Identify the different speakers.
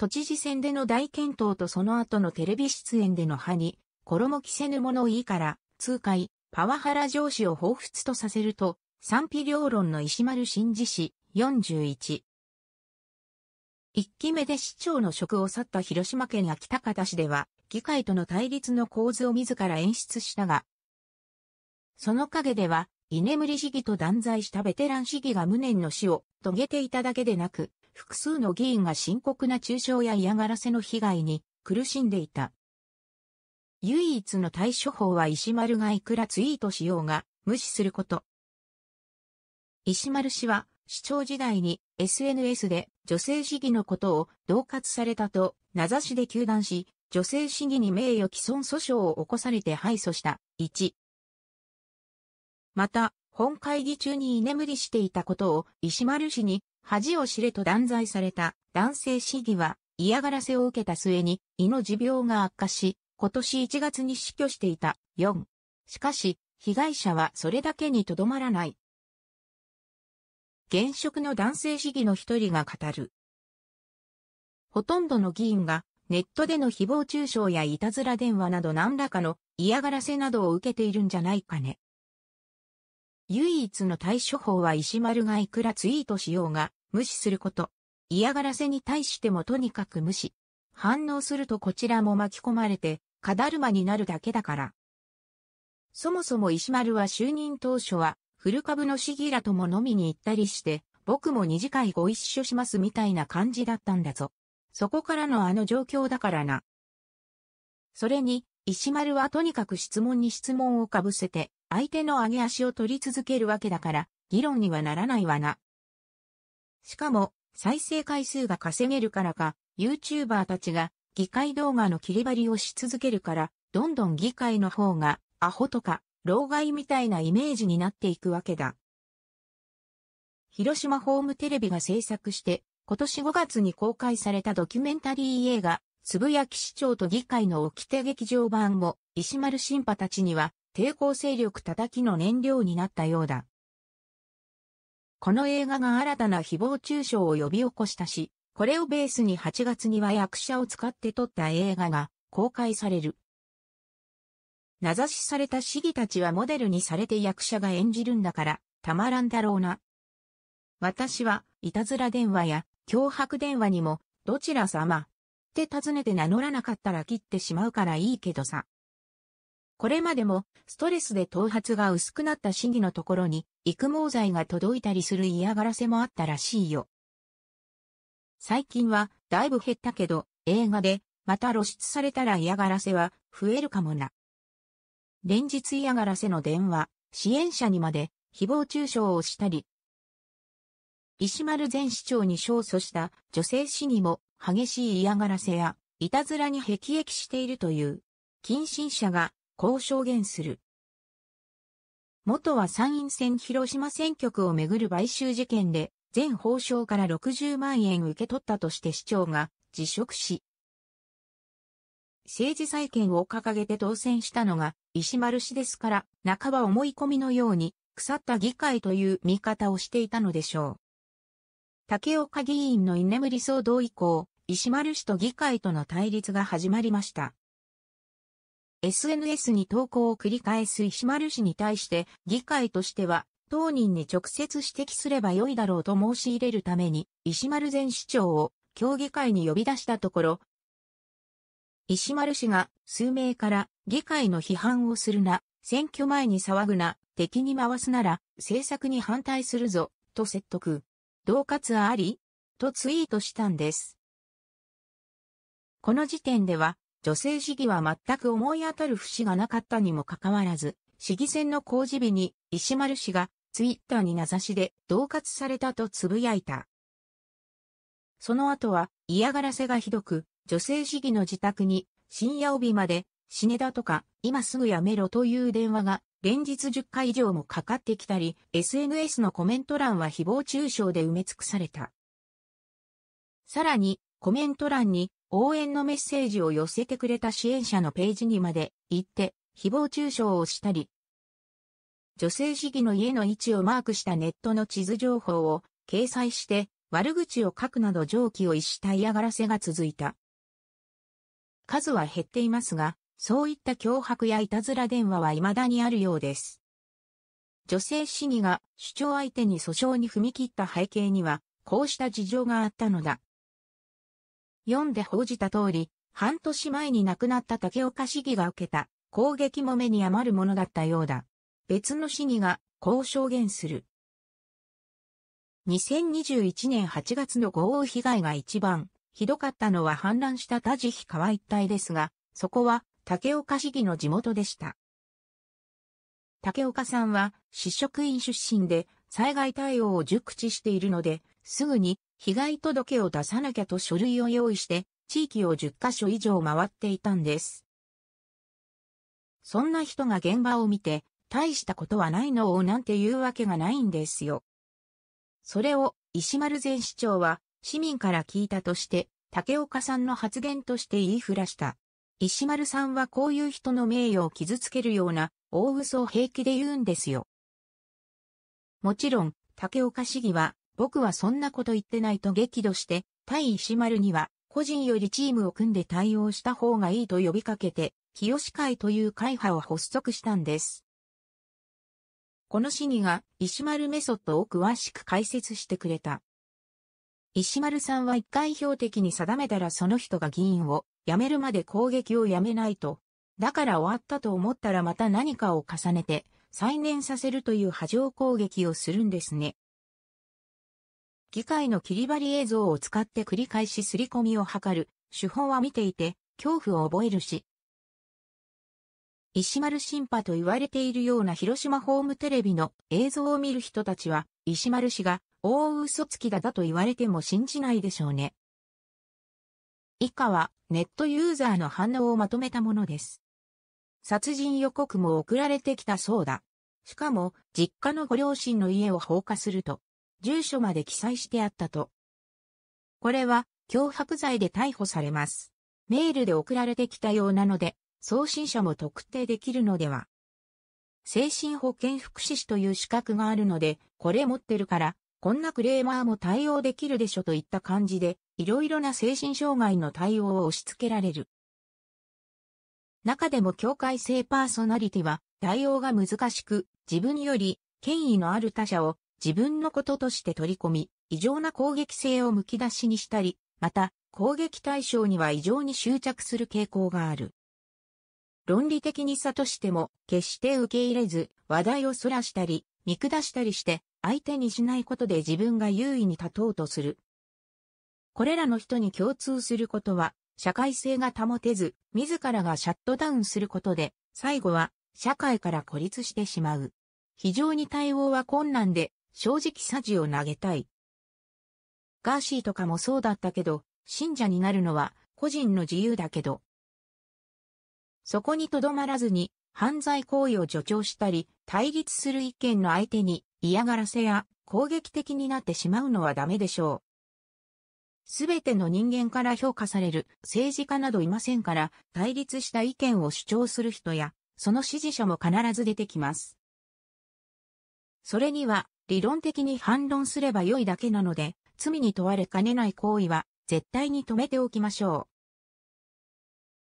Speaker 1: 都知事選での大検討とその後のテレビ出演での歯に、衣着せぬものいいから、痛快、パワハラ上司を彷彿とさせると、賛否両論の石丸真治氏、41。一期目で市長の職を去った広島県秋田方市では、議会との対立の構図を自ら演出したが、その陰では、居眠り市議と断罪したベテラン市議が無念の死を遂げていただけでなく、複数の議員が深刻な中傷や嫌がらせの被害に苦しんでいた。唯一の対処法は石丸がいくらツイートしようが無視すること。石丸氏は市長時代に SNS で女性市議のことを同喝されたと名指しで求断し、女性市議に名誉毀損訴訟を起こされて敗訴した。1。また、本会議中に居眠りしていたことを石丸氏に恥を知れと断罪された男性市議は嫌がらせを受けた末に胃の持病が悪化し、今年1月に死去していた。4。しかし、被害者はそれだけにとどまらない。現職の男性市議の一人が語る。ほとんどの議員がネットでの誹謗中傷やいたずら電話など何らかの嫌がらせなどを受けているんじゃないかね。唯一の対処法は石丸がいくらツイートしようが、無視すること。嫌がらせに対してもとにかく無視。反応するとこちらも巻き込まれて、カだるまになるだけだから。そもそも石丸は就任当初は、古株の市議らとも飲みに行ったりして、僕も二次会ご一緒しますみたいな感じだったんだぞ。そこからのあの状況だからな。それに、石丸はとにかく質問に質問をかぶせて、相手の上げ足を取り続けるわけだから、議論にはならないわな。しかも、再生回数が稼げるからか、YouTuber たちが議会動画の切り張りをし続けるから、どんどん議会の方が、アホとか、老害みたいなイメージになっていくわけだ。広島ホームテレビが制作して、今年5月に公開されたドキュメンタリー映画、つぶやき市長と議会の掟劇場版も、石丸新派たちには、抵抗勢力叩きの燃料になったようだ。この映画が新たな誹謗中傷を呼び起こしたし、これをベースに8月には役者を使って撮った映画が公開される。名指しされた市議たちはモデルにされて役者が演じるんだから、たまらんだろうな。私は、いたずら電話や、脅迫電話にも、どちら様、って尋ねて名乗らなかったら切ってしまうからいいけどさ。これまでも、ストレスで頭髪が薄くなった市議のところに、育毛剤が届いたりする嫌がらせもあったらしいよ。最近はだいぶ減ったけど、映画でまた露出されたら嫌がらせは増えるかもな。連日嫌がらせの電話、支援者にまで誹謗中傷をしたり、石丸前市長に勝訴した女性市にも激しい嫌がらせやいたずらに辟易しているという、近親者がこう証言する。元は参院選広島選挙区をめぐる買収事件で、全法相から60万円受け取ったとして市長が辞職し、政治再建を掲げて当選したのが石丸氏ですから、半ば思い込みのように腐った議会という見方をしていたのでしょう。竹岡議員の居眠り騒動以降、石丸氏と議会との対立が始まりました。SNS に投稿を繰り返す石丸氏に対して、議会としては、当人に直接指摘すればよいだろうと申し入れるために、石丸前市長を協議会に呼び出したところ、石丸氏が数名から議会の批判をするな、選挙前に騒ぐな、敵に回すなら政策に反対するぞ、と説得。恫喝ありとツイートしたんです。この時点では女性市議は全く思い当たる節がなかったにもかかわらず、市議選の公示日に石丸氏がツイッターに名指しで恫喝されたとつぶやいた。その後は嫌がらせがひどく、女性市議の自宅に深夜帯まで死ねだとか今すぐやめろという電話が連日10回以上もかかってきたり、SNS のコメント欄は誹謗中傷で埋め尽くされた。さらに、コメント欄に応援のメッセージを寄せてくれた支援者のページにまで行って、誹謗中傷をしたり、女性市議の家の位置をマークしたネットの地図情報を掲載して悪口を書くなど上記を逸した嫌がらせが続いた。数は減っていますが、そういった脅迫やいたずら電話は未だにあるようです。女性市議が主張相手に訴訟に踏み切った背景には、こうした事情があったのだ。んで報じた通り、半年前に亡くなった竹岡市議が受けた攻撃も目に余るものだったようだ。別の市議がこう証言する。2021年8月の豪雨被害が一番ひどかったのは氾濫した田地川一帯ですが、そこは竹岡市議の地元でした。竹岡さんは市職員出身で災害対応を熟知しているので、すぐに被害届を出さなきゃと書類を用意して、地域を10カ所以上回っていたんです。そんな人が現場を見て、大したことはないのをなんて言うわけがないんですよ。それを石丸前市長は市民から聞いたとして、竹岡さんの発言として言いふらした。石丸さんはこういう人の名誉を傷つけるような大嘘を平気で言うんですよ。もちろん、竹岡市議は僕はそんなこと言ってないと激怒して、対石丸には、個人よりチームを組んで対応した方がいいと呼びかけて、日吉会という会派を発足したんです。この市議が石丸メソッドを詳しく解説してくれた。石丸さんは一回標的に定めたらその人が議員を辞めるまで攻撃を辞めないと。だから終わったと思ったらまた何かを重ねて再燃させるという波状攻撃をするんですね。議会の切り張り映像を使って繰り返し刷り込みを図る、手法は見ていて、恐怖を覚えるし。石丸新派と言われているような広島ホームテレビの映像を見る人たちは、石丸氏が、大嘘つきだだと言われても信じないでしょうね。以下は、ネットユーザーの反応をまとめたものです。殺人予告も送られてきたそうだ。しかも、実家のご両親の家を放火すると、住所まで記載してあったと。これは、脅迫罪で逮捕されます。メールで送られてきたようなので、送信者も特定できるのでは。精神保健福祉士という資格があるので、これ持ってるから、こんなクレーマーも対応できるでしょといった感じで、いろいろな精神障害の対応を押し付けられる。中でも境界性パーソナリティは、対応が難しく、自分より権威のある他者を自分のこととして取り込み、異常な攻撃性をむき出しにしたり、また、攻撃対象には異常に執着する傾向がある。論理的に差としても、決して受け入れず、話題をそらしたり、見下したりして、相手にしないことで自分が優位に立とうとする。これらの人に共通することは、社会性が保てず、自らがシャットダウンすることで、最後は、社会から孤立してしまう。非常に対応は困難で、正直サジを投げたい。ガーシーとかもそうだったけど、信者になるのは個人の自由だけど。そこにとどまらずに、犯罪行為を助長したり、対立する意見の相手に嫌がらせや攻撃的になってしまうのはダメでしょう。すべての人間から評価される政治家などいませんから、対立した意見を主張する人や、その支持者も必ず出てきます。それには、理論的に反論すれば良いだけなので、罪に問われかねない行為は絶対に止めておきましょう。